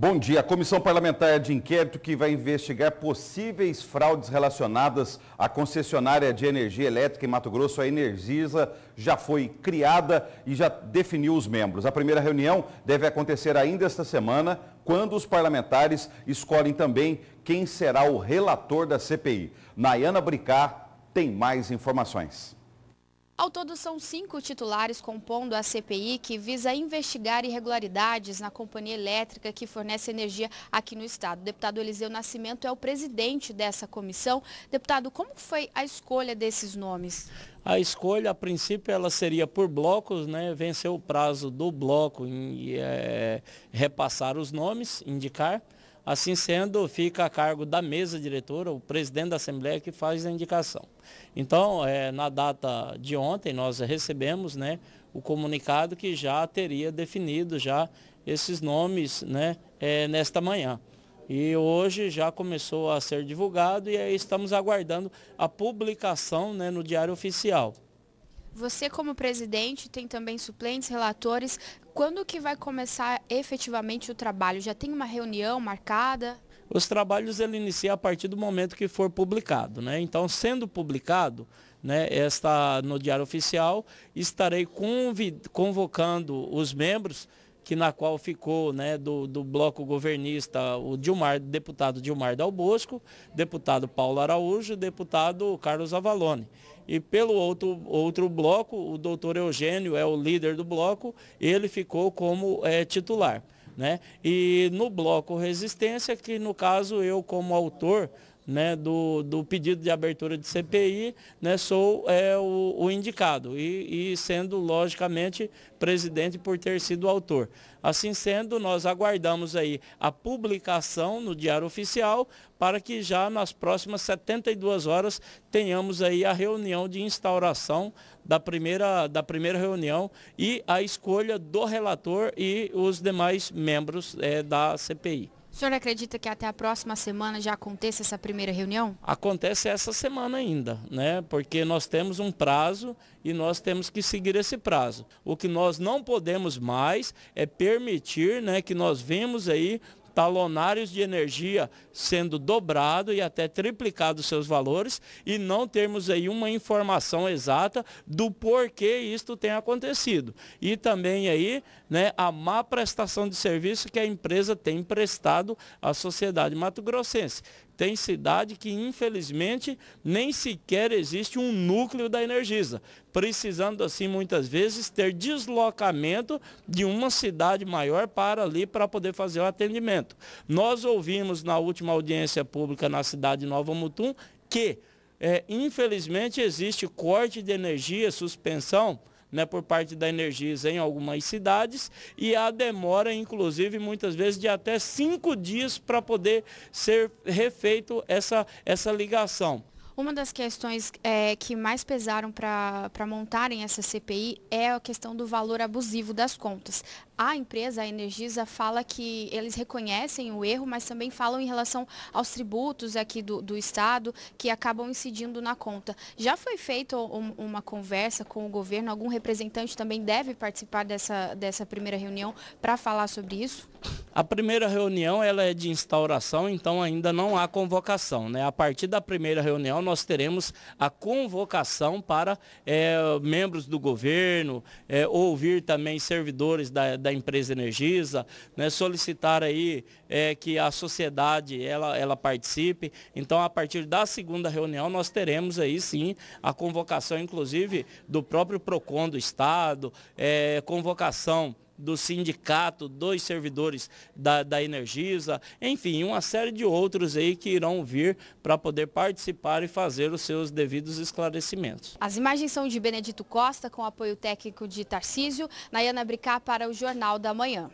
Bom dia. A comissão parlamentar de inquérito que vai investigar possíveis fraudes relacionadas à concessionária de energia elétrica em Mato Grosso, a Energisa, já foi criada e já definiu os membros. A primeira reunião deve acontecer ainda esta semana, quando os parlamentares escolhem também quem será o relator da CPI. Nayana Bricar tem mais informações. Ao todo, são cinco titulares compondo a CPI, que visa investigar irregularidades na companhia elétrica que fornece energia aqui no Estado. O deputado Eliseu Nascimento é o presidente dessa comissão. Deputado, como foi a escolha desses nomes? A escolha, a princípio, ela seria por blocos, né? venceu o prazo do bloco e é, repassar os nomes, indicar. Assim sendo, fica a cargo da mesa diretora, o presidente da Assembleia que faz a indicação. Então, é, na data de ontem, nós recebemos né, o comunicado que já teria definido já esses nomes né, é, nesta manhã. E hoje já começou a ser divulgado e estamos aguardando a publicação né, no Diário Oficial. Você como presidente tem também suplentes, relatores. Quando que vai começar efetivamente o trabalho? Já tem uma reunião marcada? Os trabalhos ele inicia a partir do momento que for publicado, né? Então, sendo publicado, né, esta no diário oficial, estarei convocando os membros que na qual ficou né, do, do bloco governista o Dilmar, deputado Dilmar Dal Bosco, deputado Paulo Araújo e deputado Carlos Avalone. E pelo outro, outro bloco, o doutor Eugênio é o líder do bloco, ele ficou como é, titular. Né? E no bloco Resistência, que no caso eu como autor né, do, do pedido de abertura de CPI, né, sou é, o, o indicado e, e, sendo, logicamente, presidente por ter sido autor. Assim sendo, nós aguardamos aí a publicação no Diário Oficial para que já nas próximas 72 horas tenhamos aí a reunião de instauração da primeira, da primeira reunião e a escolha do relator e os demais membros é, da CPI. O senhor acredita que até a próxima semana já aconteça essa primeira reunião? Acontece essa semana ainda, né? Porque nós temos um prazo e nós temos que seguir esse prazo. O que nós não podemos mais é permitir, né, que nós vemos aí talonários de energia sendo dobrado e até triplicado seus valores e não termos aí uma informação exata do porquê isto tem acontecido. E também aí né, a má prestação de serviço que a empresa tem prestado à sociedade mato-grossense. Tem cidade que, infelizmente, nem sequer existe um núcleo da Energisa, precisando, assim, muitas vezes, ter deslocamento de uma cidade maior para ali para poder fazer o atendimento. Nós ouvimos na última audiência pública na cidade de Nova Mutum que, é, infelizmente, existe corte de energia, suspensão né, por parte da Energisa em algumas cidades e a demora, inclusive, muitas vezes de até cinco dias para poder ser refeito essa, essa ligação. Uma das questões é, que mais pesaram para montarem essa CPI é a questão do valor abusivo das contas. A empresa, a Energisa, fala que eles reconhecem o erro, mas também falam em relação aos tributos aqui do, do Estado que acabam incidindo na conta. Já foi feita um, uma conversa com o governo? Algum representante também deve participar dessa, dessa primeira reunião para falar sobre isso? A primeira reunião ela é de instauração, então ainda não há convocação. Né? A partir da primeira reunião nós teremos a convocação para é, membros do governo, é, ouvir também servidores da, da empresa Energisa, né? solicitar aí é, que a sociedade ela, ela participe. Então a partir da segunda reunião nós teremos aí sim a convocação, inclusive do próprio PROCON do Estado, convocação do sindicato, dos servidores da, da Energisa, enfim, uma série de outros aí que irão vir para poder participar e fazer os seus devidos esclarecimentos. As imagens são de Benedito Costa, com apoio técnico de Tarcísio, Nayana Bricá para o Jornal da Manhã.